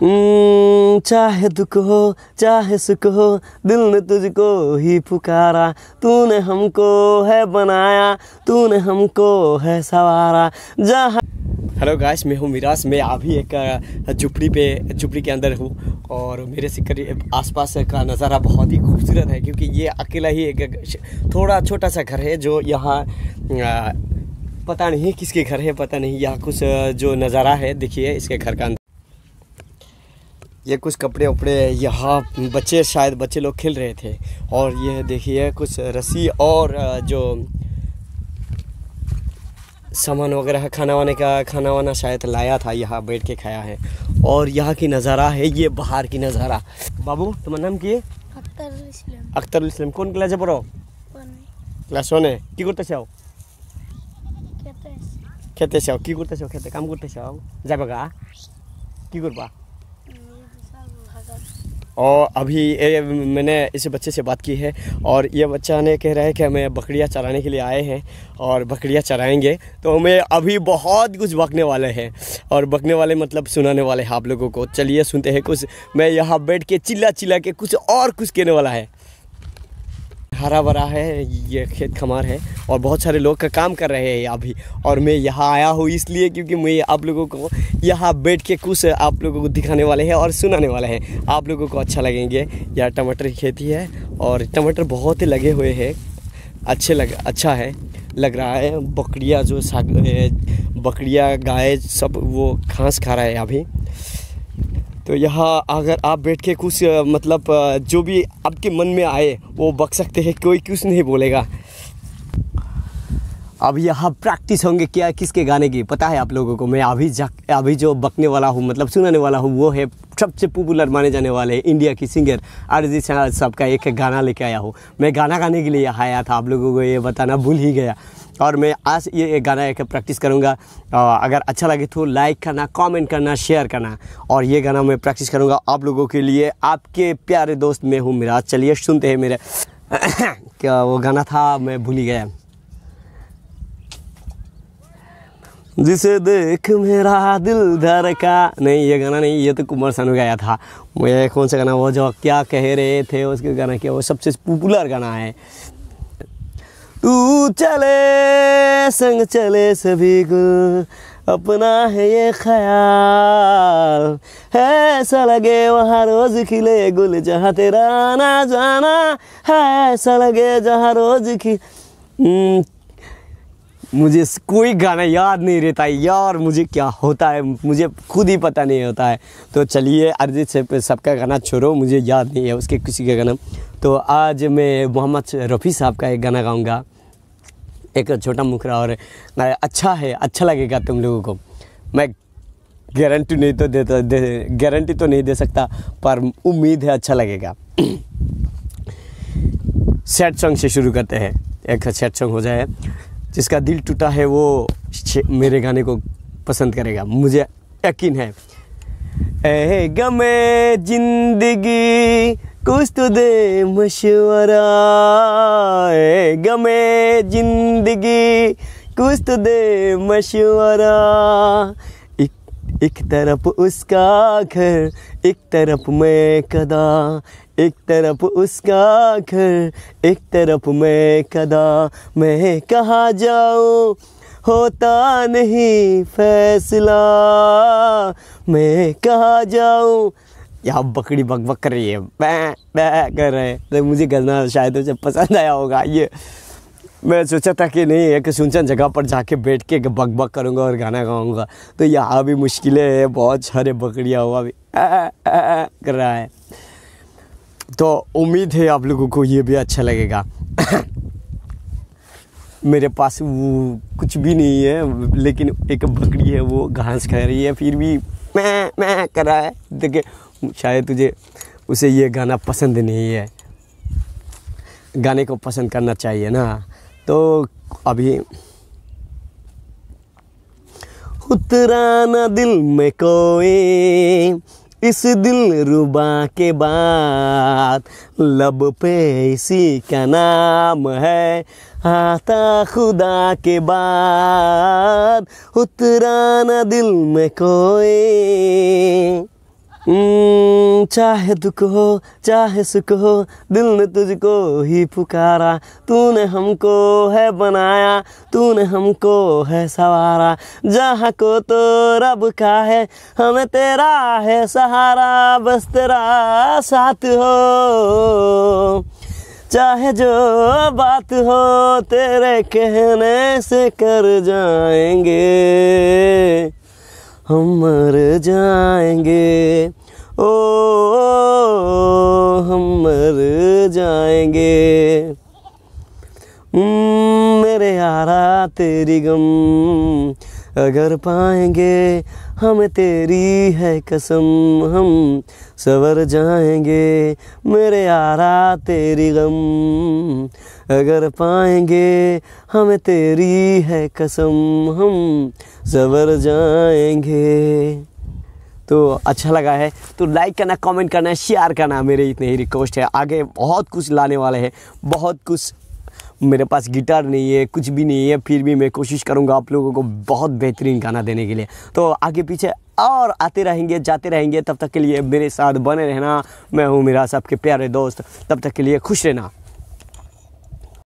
हम्म, चाहे दुख हो चाहे सुख हो दिल ने तुझको ही पुकारा तूने हमको है बनाया तूने हमको है सवारा जहाँ हेलो गाइस मैं हूँ मिराज मैं अभी एक झुपड़ी पे झुपड़ी के अंदर हूँ और मेरे से करीब आसपास का नज़ारा बहुत ही खूबसूरत है क्योंकि ये अकेला ही एक थोड़ा छोटा सा घर है जो यहाँ पता नहीं किसके घर है पता नहीं यहाँ कुछ जो नज़ारा है देखिए इसके घर का ये कुछ कपड़े उपड़े यहाँ बच्चे शायद बच्चे लोग खेल रहे थे और ये देखिए कुछ रस्सी और जो सामान वगैरह खाना वाने का खाना वाना शायद लाया था यहाँ बैठ के खाया है और यहाँ की नज़ारा है ये बाहर की नज़ारा बाबू तुम्हारा नाम की अख्तर इस्लाम कौन क्लास पढ़ो क्लास वन की करते चाहो खेते चाहो কি করতে চাও খেতে কাম করতে और अभी ए, मैंने इस बच्चे से बात की है और ये बच्चा ने कह रहा है कि हमें बकरियाँ चराने के लिए आए हैं और बकरियाँ चराएंगे तो हमें अभी बहुत कुछ बकने वाले हैं और बकने वाले मतलब सुनाने वाले हैं आप लोगों को चलिए सुनते हैं कुछ मैं यहाँ बैठ के चिल्ला चिल्ला के कुछ और कुछ कहने वाला है हरा भरा है ये खेत खमार है और बहुत सारे लोग का काम कर रहे हैं अभी और मैं यहाँ आया हूँ इसलिए क्योंकि मैं आप लोगों को यहाँ बैठ के कुछ आप लोगों को दिखाने वाले हैं और सुनाने वाले हैं आप लोगों को अच्छा लगेंगे यहाँ टमाटर की खेती है और टमाटर बहुत ही लगे हुए हैं अच्छे लग अच्छा है लग रहा है बकरिया जो बकरिया गाय सब वो घास खा रहा है अभी तो यहाँ अगर आप बैठ के कुछ मतलब जो भी आपके मन में आए वो बक सकते हैं कोई कुछ नहीं बोलेगा अब यहाँ प्रैक्टिस होंगे क्या किसके गाने की पता है आप लोगों को मैं अभी जा अभी जो बकने वाला हूँ मतलब सुनाने वाला हूँ वो है सबसे पॉपुलर माने जाने वाले इंडिया की सिंगर अरिजीत साहब का एक गाना लेके आया हूँ मैं गाना गाने के लिए यहाँ आया था आप लोगों को ये बताना भूल ही गया और मैं आज ये गाना एक प्रैक्टिस करूँगा अगर अच्छा लगे तो लाइक करना कमेंट करना शेयर करना और ये गाना मैं प्रैक्टिस करूँगा आप लोगों के लिए आपके प्यारे दोस्त मैं हूँ मिराज चलिए सुनते हैं मेरे क्या वो गाना था मैं भूल गया जिसे देख मेरा दिल धर का नहीं ये गाना नहीं ये तो कुमार सानू गाया था मैं कौन सा गाना वो जो क्या कह रहे थे उसके गाना क्या वो सबसे पॉपुलर गाना है तू चले संग चले सभी गुल अपना है ये ख्याल है ऐसा लगे वहाँ रोज खिले गुल जहाँ तेरा ना जाना है ऐसा लगे जहाँ रोज खिले हम्म, मुझे कोई गाना याद नहीं रहता है यार मुझे क्या होता है मुझे खुद ही पता नहीं होता है तो चलिए अरिजीत से सबका गाना छोड़ो मुझे याद नहीं है उसके किसी का गाना तो आज मैं मोहम्मद रफ़ी साहब का एक गाना गाऊंगा एक छोटा मुखरा और अच्छा है अच्छा लगेगा तुम लोगों को मैं गारंटी नहीं तो देता दे, गारंटी तो नहीं दे सकता पर उम्मीद है अच्छा लगेगा सैड सॉन्ग से शुरू करते हैं एक सैड सॉन्ग हो जाए जिसका दिल टूटा है वो मेरे गाने को पसंद करेगा मुझे यकीन है ऐ गमे जिंदगी कुछ तो दे मशवरा ऐ गमे जिंदगी कुछ तो दे मशवरा एक तरफ उसका घर एक तरफ मैं कदा एक तरफ उसका घर एक तरफ मैं कदा मैं कहा जाऊँ होता नहीं फैसला मैं कहा जाऊँ यहाँ बकरी बक बक कर रही है बै बै कर रहे हैं तो मुझे गलना शायद मुझे पसंद आया होगा ये मैं सोचा था कि नहीं एक सुनसान जगह पर जाके बैठ के बग बग करूँगा और गाना गाऊँगा तो यहाँ भी मुश्किलें है बहुत सारे बकरिया हुआ भी कर रहा है तो उम्मीद है आप लोगों को ये भी अच्छा लगेगा मेरे पास वो कुछ भी नहीं है लेकिन एक बकरी है वो घास खा रही है फिर भी मैं मैं कर रहा है देखे शायद तुझे उसे ये गाना पसंद नहीं है गाने को पसंद करना चाहिए ना तो अभी उतरा न दिल में कोई इस दिल रुबा के बाद लब पे इसी का नाम है आता खुदा के बाद उतरा न दिल में कोई हम्म, चाहे दुख हो चाहे सुख हो दिल ने तुझको ही पुकारा तूने हमको है बनाया तूने हमको है सवारा जहाँ को तो रब का है हमें तेरा है सहारा बस तेरा साथ हो चाहे जो बात हो तेरे कहने से कर जाएंगे हम मर जाएंगे ओ हम मर जाएंगे हम्म, मेरे यारा तेरी गम अगर पाएंगे हम तेरी है कसम हम सवर जाएंगे मेरे यारा तेरी गम अगर पाएंगे हम तेरी है कसम हम सवर जाएंगे तो अच्छा लगा है तो लाइक करना कमेंट करना शेयर करना मेरे इतने ही रिक्वेस्ट है आगे बहुत कुछ लाने वाले हैं बहुत कुछ मेरे पास गिटार नहीं है कुछ भी नहीं है फिर भी मैं कोशिश करूँगा आप लोगों को बहुत बेहतरीन गाना देने के लिए तो आगे पीछे और आते रहेंगे जाते रहेंगे तब तक के लिए मेरे साथ बने रहना मैं हूँ मेरा सबके प्यारे दोस्त तब तक के लिए खुश रहना